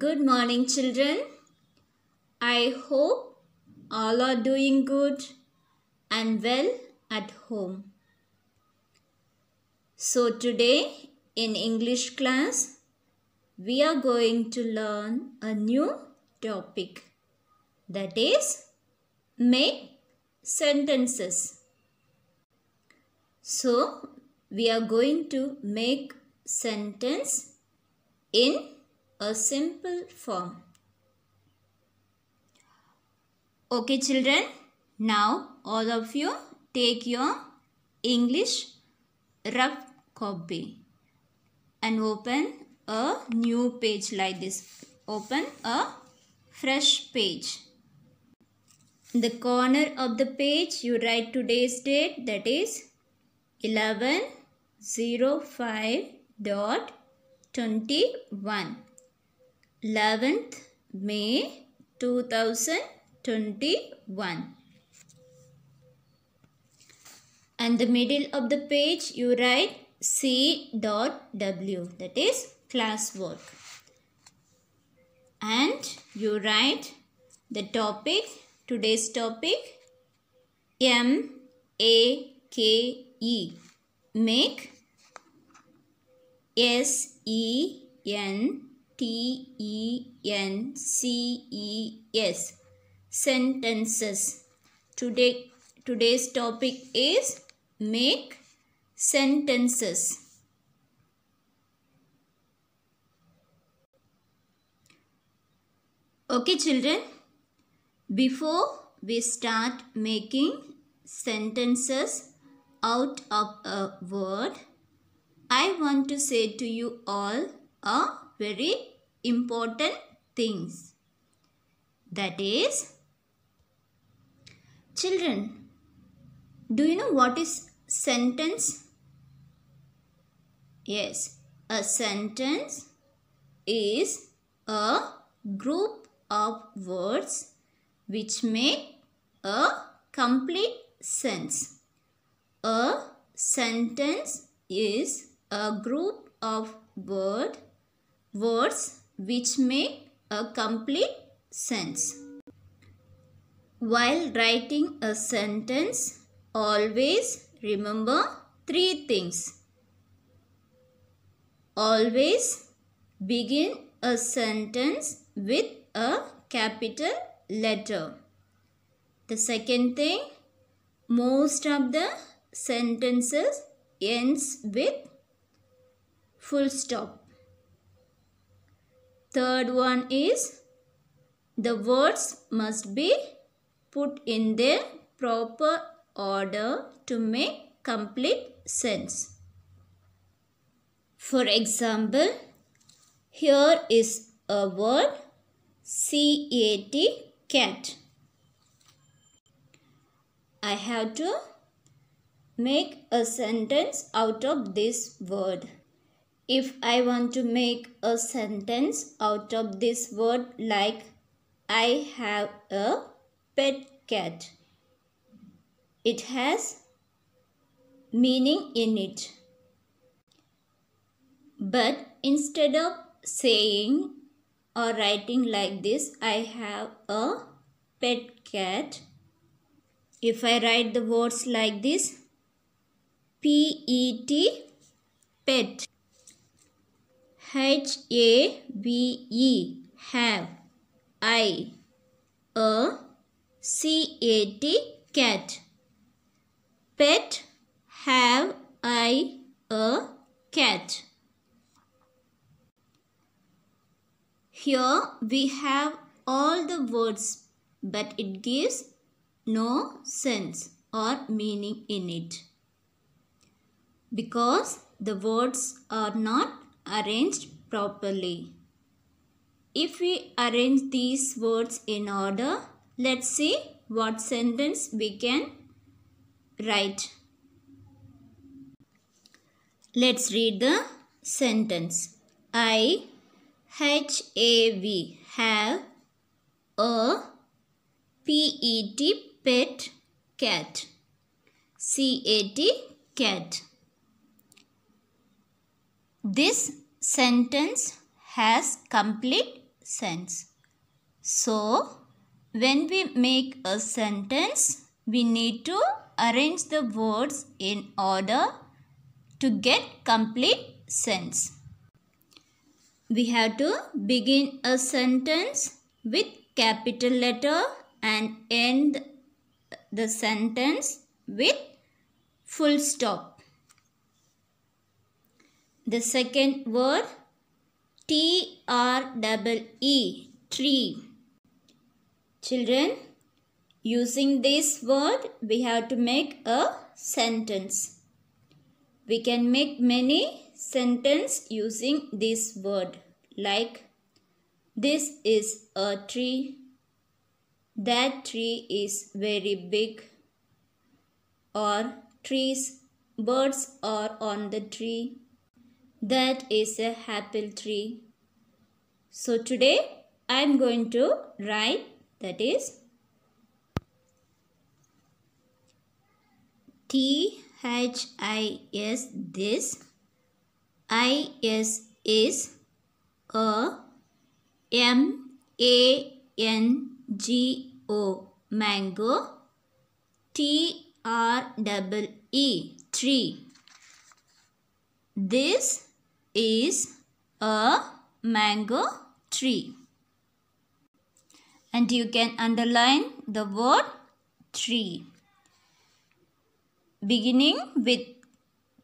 Good morning, children. I hope all are doing good and well at home. So, today in English class, we are going to learn a new topic that is, make sentences. So, we are going to make sentence in a simple form. Okay children, now all of you take your English rough copy and open a new page like this. Open a fresh page. In the corner of the page you write today's date that is 1105.21. dot 21 11th May 2021. And the middle of the page you write C.W that is classwork. And you write the topic, today's topic M A K E. Make S E N T E N C E S sentences. Today today's topic is make sentences. Okay children, before we start making sentences out of a word, I want to say to you all a very important things. That is, children, do you know what is sentence? Yes, a sentence is a group of words which make a complete sense. A sentence is a group of word, words which make a complete sense. While writing a sentence, always remember three things. Always begin a sentence with a capital letter. The second thing, most of the sentences ends with full stop. Third one is the words must be put in their proper order to make complete sense. For example, here is a word C-A-T cat. I have to make a sentence out of this word. If I want to make a sentence out of this word like I have a pet cat. It has meaning in it. But instead of saying or writing like this, I have a pet cat. If I write the words like this, P-E-T, pet. H A V E have I a C A T cat pet have I a cat Here we have all the words but it gives no sense or meaning in it because the words are not arranged properly. If we arrange these words in order, let's see what sentence we can write. Let's read the sentence. I H A V have a P E T pet cat. C A T cat. This sentence has complete sense. So, when we make a sentence, we need to arrange the words in order to get complete sense. We have to begin a sentence with capital letter and end the sentence with full stop. The second word T R double E tree. Children, using this word we have to make a sentence. We can make many sentence using this word like this is a tree. That tree is very big. Or trees, birds are on the tree. That is a apple tree. So today I am going to write that is T H I S this I S is a M A N G O mango T R double E tree this is a mango tree. And you can underline the word tree. Beginning with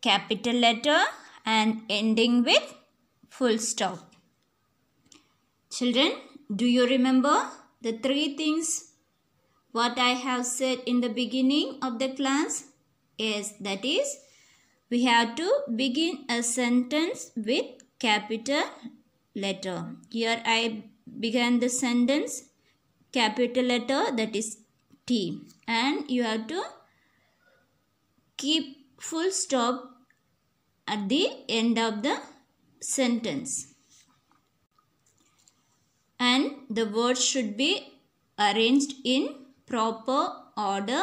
capital letter and ending with full stop. Children, do you remember the three things what I have said in the beginning of the class? Yes, that is we have to begin a sentence with capital letter. Here I began the sentence capital letter that is T and you have to keep full stop at the end of the sentence. And the words should be arranged in proper order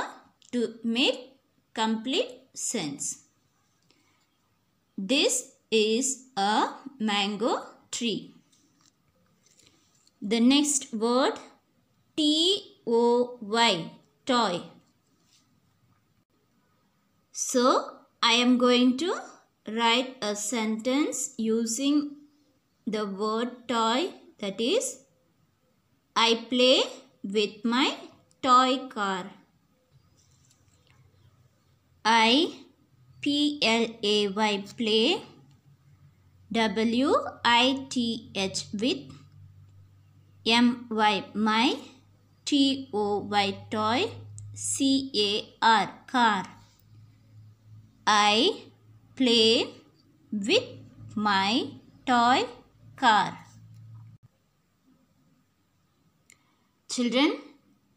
to make complete sense. This is a mango tree. The next word T-O-Y, toy. So, I am going to write a sentence using the word toy that is I play with my toy car. I P L A Y play W I T H with M Y my T O Y toy C A R car I play with my toy car Children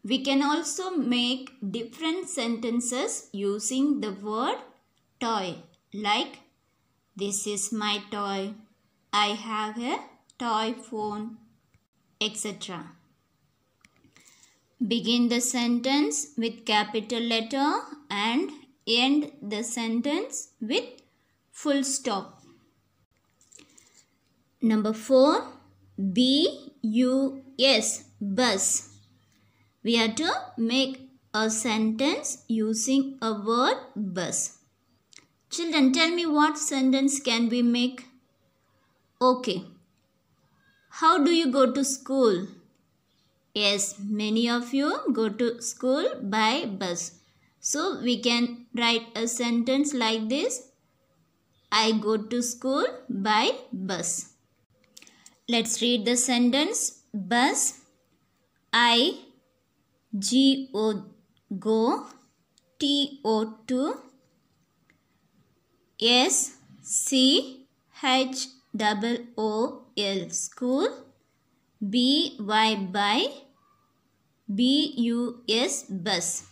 we can also make different sentences using the word toy like this is my toy. I have a toy phone etc. Begin the sentence with capital letter and end the sentence with full stop. Number 4 B U S bus. We have to make a sentence using a word bus. Children, tell me what sentence can we make? Okay. How do you go to school? Yes, many of you go to school by bus. So we can write a sentence like this. I go to school by bus. Let's read the sentence. Bus. I. G. O. Go. T. O. To S C H double O L school B Y by B U S bus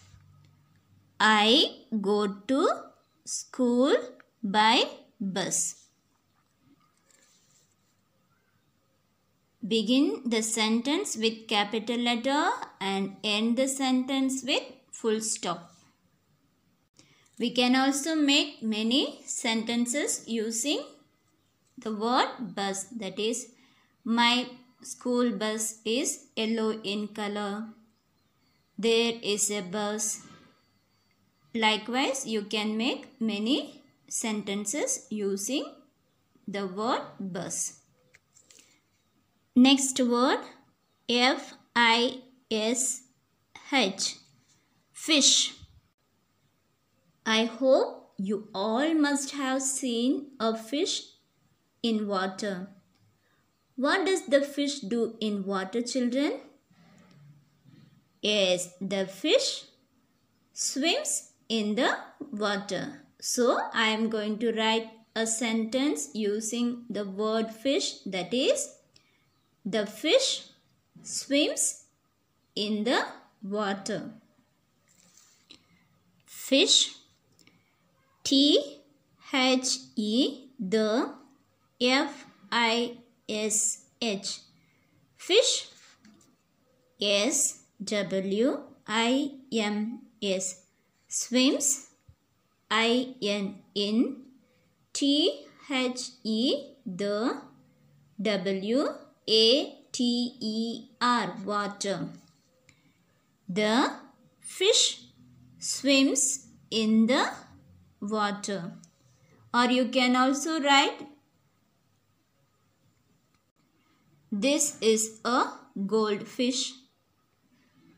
I go to school by bus Begin the sentence with capital letter and end the sentence with full stop. We can also make many sentences using the word bus that is my school bus is yellow in color. There is a bus. Likewise, you can make many sentences using the word bus. Next word F I S H fish I hope you all must have seen a fish in water. What does the fish do in water, children? Yes, the fish swims in the water. So, I am going to write a sentence using the word fish that is the fish swims in the water. Fish T H E the F I S H fish S W I M S swims I N in T H E the W A T E R water the fish swims in the water. Or you can also write this is a goldfish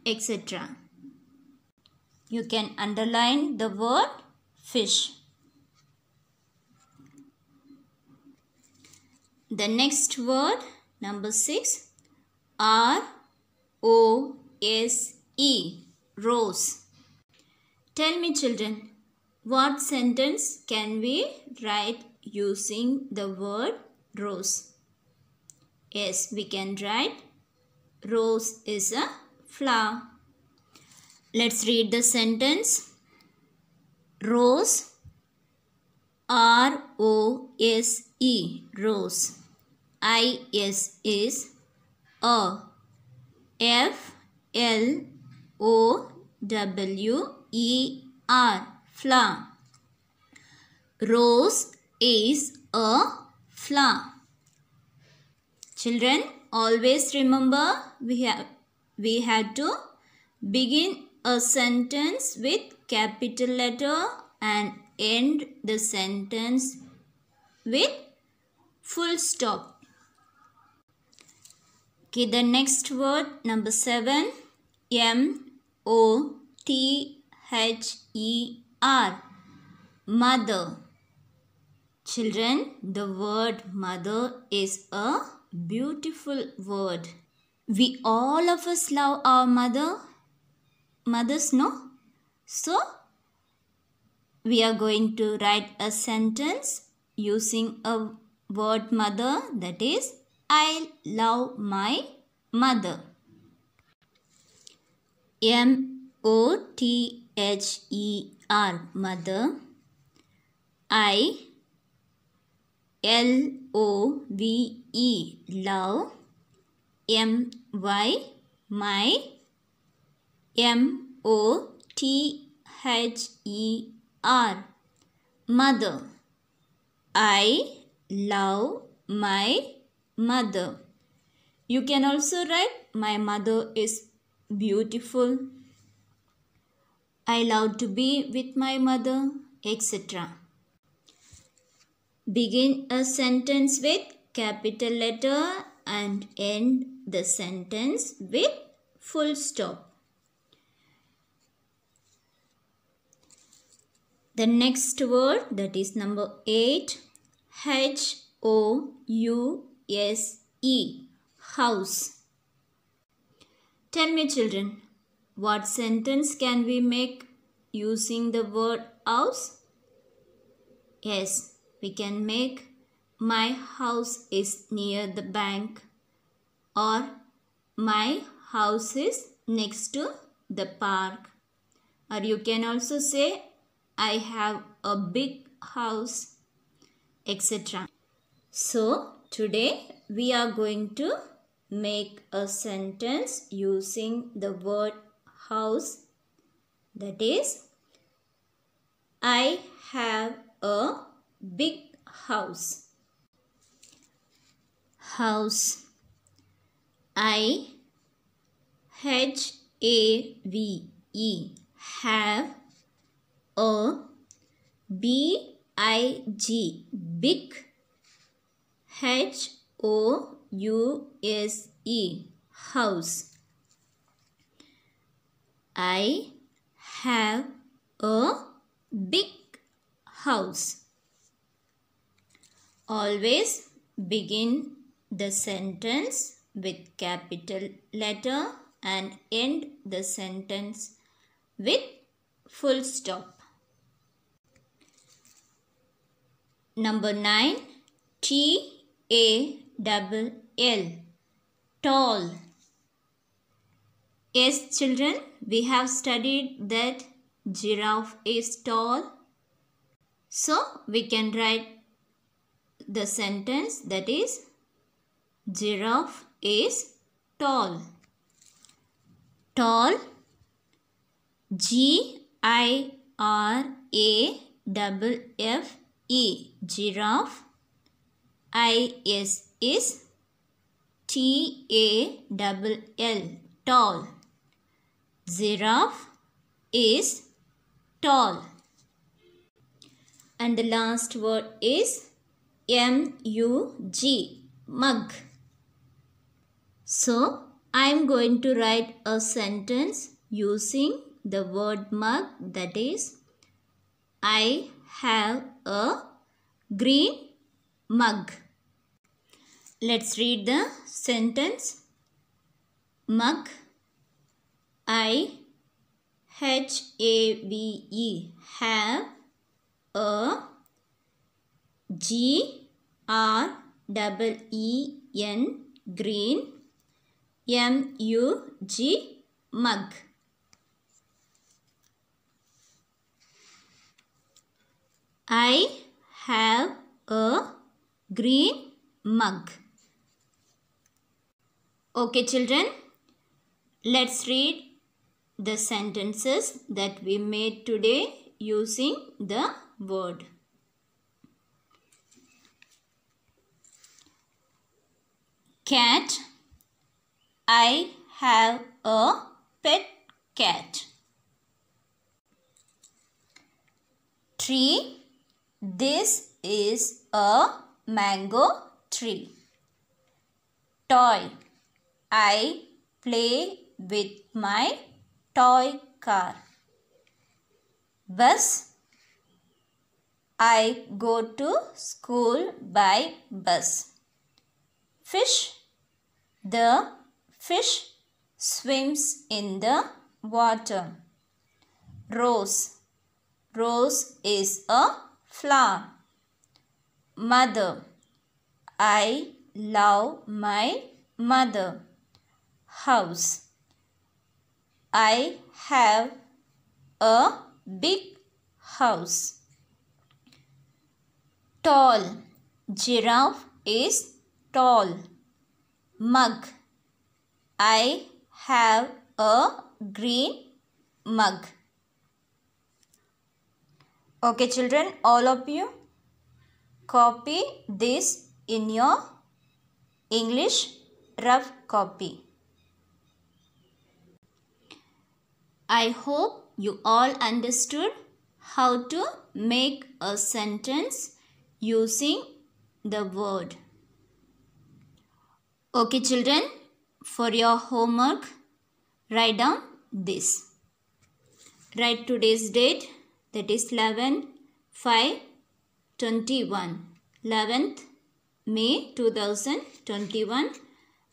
etc. You can underline the word fish. The next word number 6 R O S E rose. Tell me children what sentence can we write using the word rose? Yes, we can write rose is a flower. Let's read the sentence. Rose R O S E rose. I S is a F L O W E R flower. Rose is a flower. Children, always remember we have, we have to begin a sentence with capital letter and end the sentence with full stop. Okay, the next word number 7 M O T H E are mother. Children, the word mother is a beautiful word. We all of us love our mother. Mothers, no? So, we are going to write a sentence using a word mother that is, I love my mother. M O T H E R mother I L O V E love M Y my M O T H E R mother I love my mother you can also write my mother is beautiful I love to be with my mother, etc. Begin a sentence with capital letter and end the sentence with full stop. The next word that is number 8 H O U S E house. Tell me children what sentence can we make using the word house? Yes, we can make my house is near the bank or my house is next to the park. Or you can also say I have a big house etc. So today we are going to make a sentence using the word house. That is, I have a big house. House. I H A V E have a B I G big H O U S E house I have a big house. Always begin the sentence with capital letter and end the sentence with full stop. Number 9 T A double -L, tall Yes, children, we have studied that giraffe is tall. So, we can write the sentence that is giraffe is tall. Tall G I R A W F E giraffe I S is T double L tall Giraffe is tall. And the last word is M-U-G, mug. So, I am going to write a sentence using the word mug that is I have a green mug. Let's read the sentence. Mug I H A V E have a G R double E N green M U G mug. I have a green mug. Okay children, let's read the sentences that we made today using the word. Cat. I have a pet cat. Tree. This is a mango tree. Toy. I play with my toy car. Bus. I go to school by bus. Fish. The fish swims in the water. Rose. Rose is a flower. Mother. I love my mother. House. I have a big house. Tall. Giraffe is tall. Mug. I have a green mug. Okay children, all of you copy this in your English rough copy. I hope you all understood how to make a sentence using the word. Okay children, for your homework, write down this. Write today's date that is 11 5 21 11th May 2021.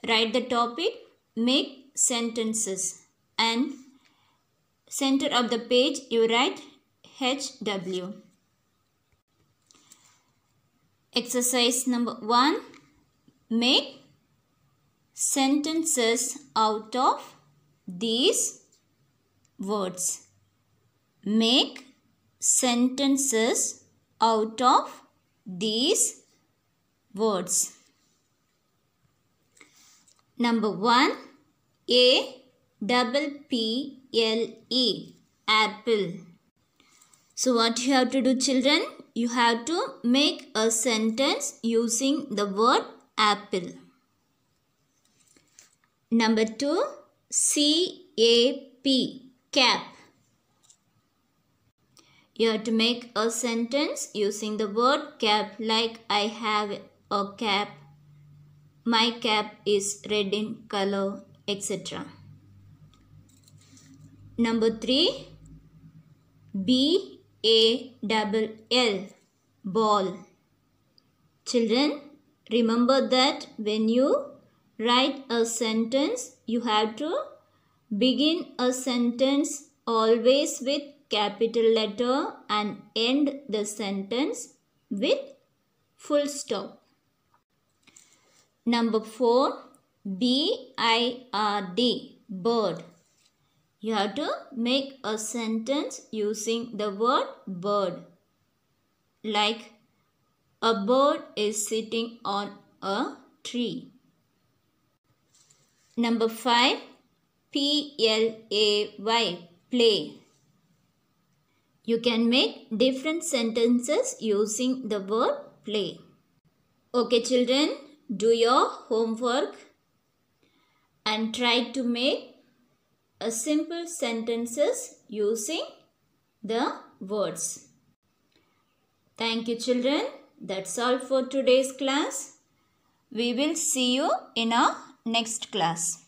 Write the topic, make sentences and center of the page you write HW. Exercise number 1. Make sentences out of these words. Make sentences out of these words. Number 1. A double P L E apple. So what you have to do children? You have to make a sentence using the word apple. Number 2 C A P cap. You have to make a sentence using the word cap like I have a cap. My cap is red in color etc. Number 3 B A double L ball. Children, remember that when you write a sentence, you have to begin a sentence always with capital letter and end the sentence with full stop. Number 4 B I R D bird you have to make a sentence using the word bird. Like a bird is sitting on a tree. Number 5. P-L-A-Y. Play. You can make different sentences using the word play. Okay children, do your homework and try to make a simple sentences using the words. Thank you children. That's all for today's class. We will see you in our next class.